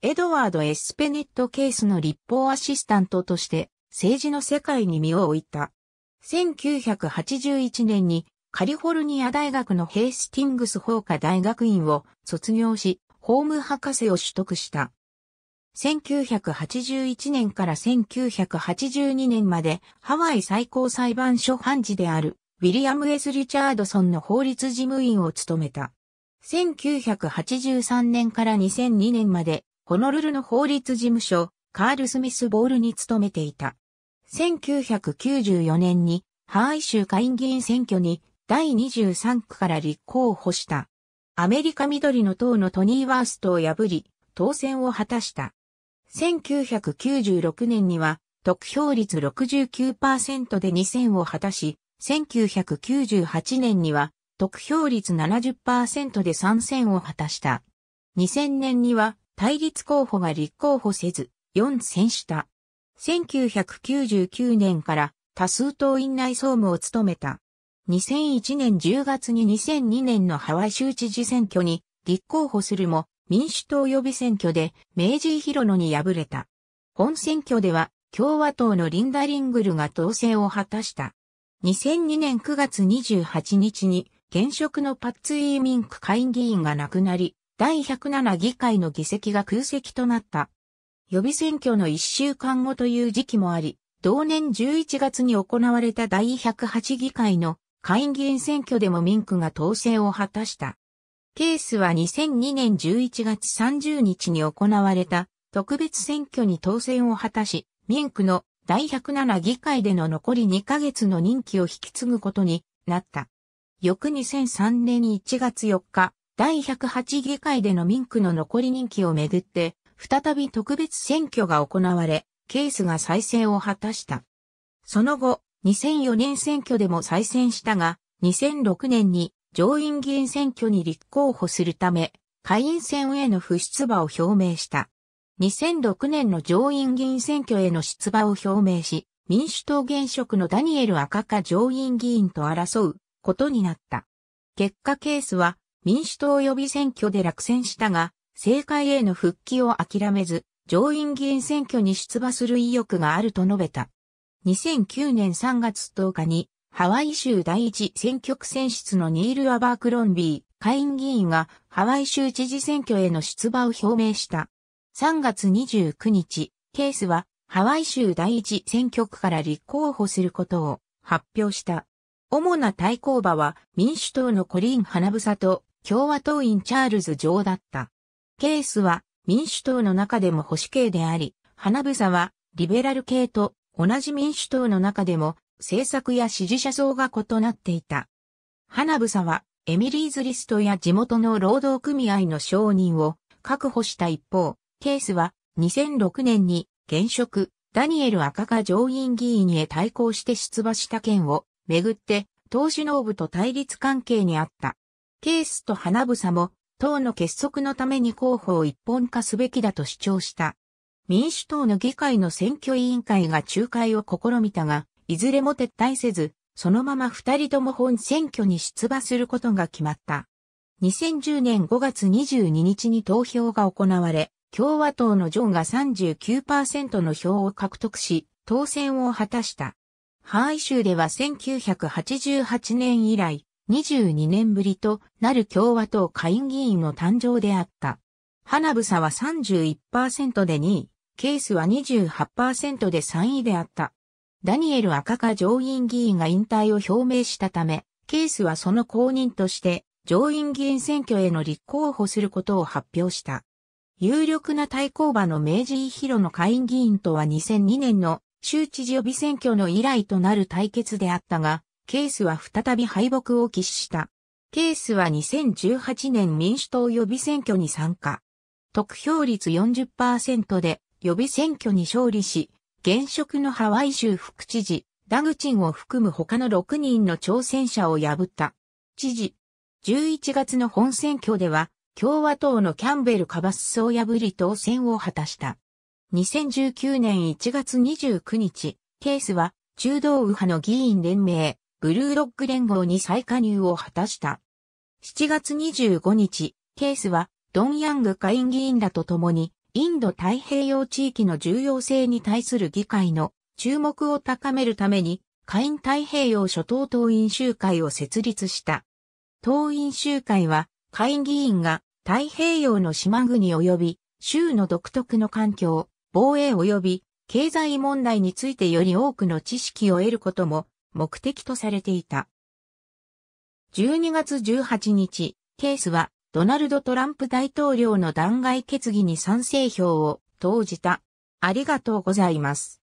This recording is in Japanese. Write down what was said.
エドワード・エスペネット・ケースの立法アシスタントとして政治の世界に身を置いた。1981年にカリフォルニア大学のヘイスティングス法科大学院を卒業し、法務博士を取得した。1981年から1982年までハワイ最高裁判所判事であるウィリアム・エス・リチャードソンの法律事務員を務めた。1983年から2002年までホノルルの法律事務所、カール・スミス・ボールに勤めていた。1994年に、ハーイ州下院議員選挙に第23区から立候補した。アメリカ緑の党のトニー・ワーストを破り、当選を果たした。1996年には、得票率69%で2選を果たし、1998年には、得票率70%で3選を果たした。2000年には、対立候補が立候補せず、4選した。1999年から多数党院内総務を務めた。2001年10月に2002年のハワイ州知事選挙に立候補するも民主党予備選挙で明治広野に敗れた。本選挙では共和党のリンダ・リングルが当選を果たした。2002年9月28日に現職のパッツ・イーミンク会議員が亡くなり、第107議会の議席が空席となった。予備選挙の1週間後という時期もあり、同年11月に行われた第108議会の会議員選挙でもミンクが当選を果たした。ケースは2002年11月30日に行われた特別選挙に当選を果たし、ミンクの第107議会での残り2ヶ月の任期を引き継ぐことになった。翌2003年1月4日、第108議会でのミンクの残り任期をめぐって、再び特別選挙が行われ、ケースが再選を果たした。その後、2004年選挙でも再選したが、2006年に上院議員選挙に立候補するため、下院選への不出馬を表明した。2006年の上院議員選挙への出馬を表明し、民主党現職のダニエル・赤カ上院議員と争うことになった。結果ケースは民主党予備選挙で落選したが、政界への復帰を諦めず、上院議員選挙に出馬する意欲があると述べた。2009年3月10日に、ハワイ州第一選挙区選出のニール・アバークロンビー、下院議員がハワイ州知事選挙への出馬を表明した。3月29日、ケースはハワイ州第一選挙区から立候補することを発表した。主な対抗馬は民主党のコリン・ハナブサと共和党員チャールズ・ジョーだった。ケースは民主党の中でも保守系であり、花房はリベラル系と同じ民主党の中でも政策や支持者層が異なっていた。花房はエミリーズリストや地元の労働組合の承認を確保した一方、ケースは2006年に現職ダニエル赤が上院議員へ対抗して出馬した件をめぐって党首脳部と対立関係にあった。ケースと花房も、党の結束のために候補を一本化すべきだと主張した。民主党の議会の選挙委員会が仲介を試みたが、いずれも撤退せず、そのまま二人とも本選挙に出馬することが決まった。2010年5月22日に投票が行われ、共和党のジョンが39%の票を獲得し、当選を果たした。ハワイ州では1988年以来、22年ぶりとなる共和党下院議員の誕生であった。花房は31%で2位、ケースは28%で3位であった。ダニエル赤か上院議員が引退を表明したため、ケースはその公認として上院議員選挙への立候補することを発表した。有力な対抗馬の明治広の下院議員とは2002年の州知事予備選挙の以来となる対決であったが、ケースは再び敗北を喫した。ケースは2018年民主党予備選挙に参加。得票率40%で予備選挙に勝利し、現職のハワイ州副知事、ダグチンを含む他の6人の挑戦者を破った。知事、11月の本選挙では、共和党のキャンベル・カバスを破り当選を果たした。2019年1月29日、ケースは中道右派の議員連盟、ブルーロック連合に再加入を果たした。7月25日、ケースはドン・ヤング下院議員らと共に、インド太平洋地域の重要性に対する議会の注目を高めるために、下院太平洋諸島党員集会を設立した。党員集会は、下院議員が太平洋の島国及び州の独特の環境、防衛及び経済問題についてより多くの知識を得ることも目的とされていた。12月18日、ケースはドナルド・トランプ大統領の弾劾決議に賛成票を投じた。ありがとうございます。